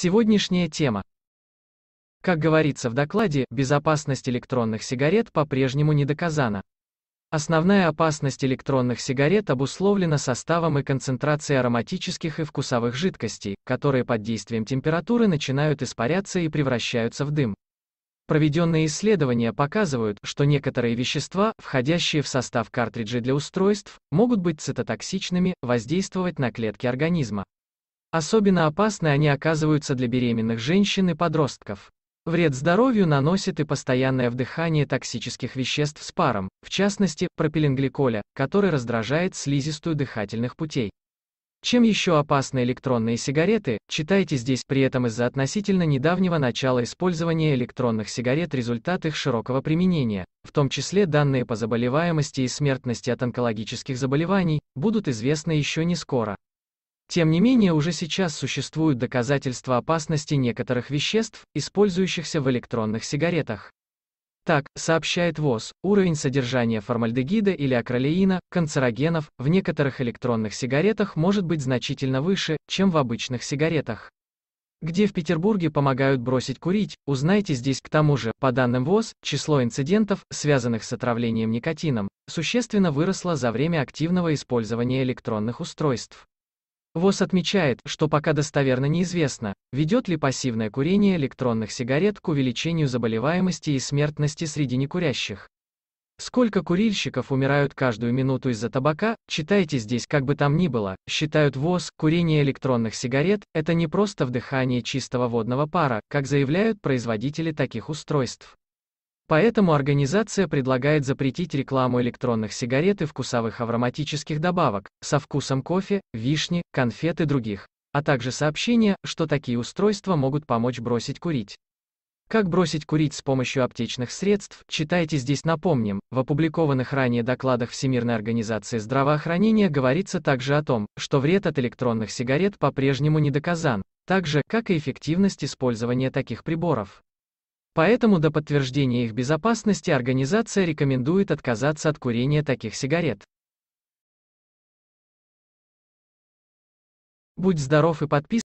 Сегодняшняя тема. Как говорится в докладе, безопасность электронных сигарет по-прежнему не доказана. Основная опасность электронных сигарет обусловлена составом и концентрацией ароматических и вкусовых жидкостей, которые под действием температуры начинают испаряться и превращаются в дым. Проведенные исследования показывают, что некоторые вещества, входящие в состав картриджей для устройств, могут быть цитотоксичными, воздействовать на клетки организма. Особенно опасны они оказываются для беременных женщин и подростков. Вред здоровью наносит и постоянное вдыхание токсических веществ с паром, в частности, пропиленгликоля, который раздражает слизистую дыхательных путей. Чем еще опасны электронные сигареты, читайте здесь, при этом из-за относительно недавнего начала использования электронных сигарет результат их широкого применения, в том числе данные по заболеваемости и смертности от онкологических заболеваний, будут известны еще не скоро. Тем не менее уже сейчас существуют доказательства опасности некоторых веществ, использующихся в электронных сигаретах. Так, сообщает ВОЗ, уровень содержания формальдегида или акролеина, канцерогенов, в некоторых электронных сигаретах может быть значительно выше, чем в обычных сигаретах. Где в Петербурге помогают бросить курить, узнайте здесь. К тому же, по данным ВОЗ, число инцидентов, связанных с отравлением никотином, существенно выросло за время активного использования электронных устройств. ВОЗ отмечает, что пока достоверно неизвестно, ведет ли пассивное курение электронных сигарет к увеличению заболеваемости и смертности среди некурящих. Сколько курильщиков умирают каждую минуту из-за табака, читайте здесь как бы там ни было, считают ВОЗ, курение электронных сигарет – это не просто вдыхание чистого водного пара, как заявляют производители таких устройств. Поэтому организация предлагает запретить рекламу электронных сигарет и вкусовых ароматических добавок, со вкусом кофе, вишни, конфет и других, а также сообщение, что такие устройства могут помочь бросить курить. Как бросить курить с помощью аптечных средств, читайте здесь напомним, в опубликованных ранее докладах Всемирной организации здравоохранения говорится также о том, что вред от электронных сигарет по-прежнему не доказан, так же, как и эффективность использования таких приборов. Поэтому до подтверждения их безопасности организация рекомендует отказаться от курения таких сигарет. Будь здоров и подписывайся.